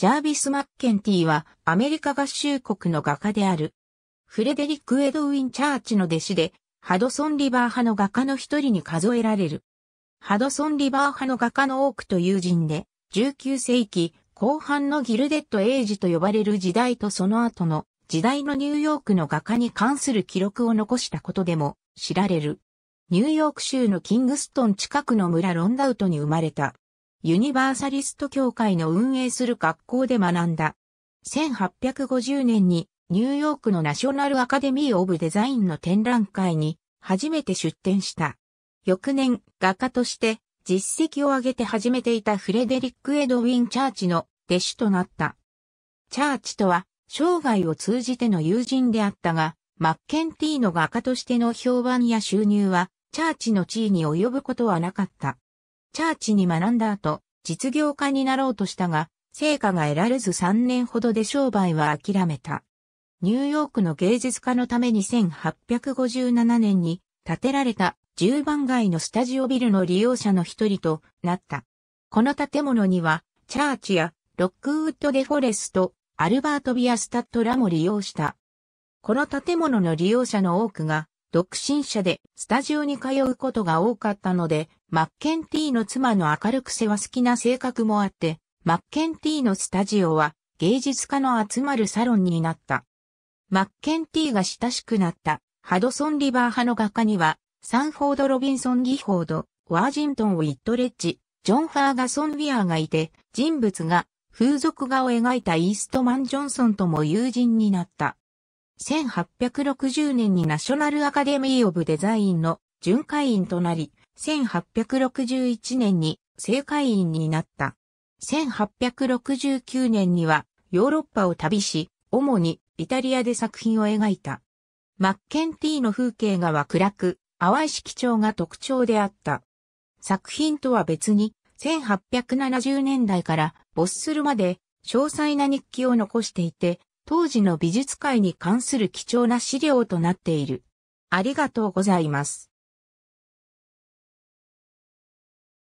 ジャービス・マッケンティはアメリカ合衆国の画家である。フレデリック・エドウィン・チャーチの弟子で、ハドソン・リバー派の画家の一人に数えられる。ハドソン・リバー派の画家の多くと友人で、19世紀後半のギルデッド・エイジと呼ばれる時代とその後の時代のニューヨークの画家に関する記録を残したことでも知られる。ニューヨーク州のキングストン近くの村ロンダウトに生まれた。ユニバーサリスト協会の運営する学校で学んだ。1850年にニューヨークのナショナルアカデミー・オブ・デザインの展覧会に初めて出展した。翌年、画家として実績を上げて始めていたフレデリック・エドウィン・チャーチの弟子となった。チャーチとは生涯を通じての友人であったが、マッケンティーの画家としての評判や収入は、チャーチの地位に及ぶことはなかった。チャーチに学んだ後、実業家になろうとしたが、成果が得られず3年ほどで商売は諦めた。ニューヨークの芸術家のために1857年に建てられた10番街のスタジオビルの利用者の一人となった。この建物には、チャーチやロックウッド・デ・フォレスト、アルバート・ビアスタッドらも利用した。この建物の利用者の多くが独身者でスタジオに通うことが多かったので、マッケンティーの妻の明るくせは好きな性格もあって、マッケンティーのスタジオは芸術家の集まるサロンになった。マッケンティーが親しくなったハドソン・リバー派の画家には、サンフォード・ロビンソン・ギフォード、ワージントン・ウィットレッジ、ジョン・ファーガソン・ウィアーがいて、人物が風俗画を描いたイーストマン・ジョンソンとも友人になった。1860年にナショナルアカデミー・オブ・デザインの巡回員となり、1861年に正会員になった。1869年にはヨーロッパを旅し、主にイタリアで作品を描いた。マッケンティーの風景画は暗く、淡い色調が特徴であった。作品とは別に、1870年代から没するまで詳細な日記を残していて、当時の美術界に関する貴重な資料となっている。ありがとうございます。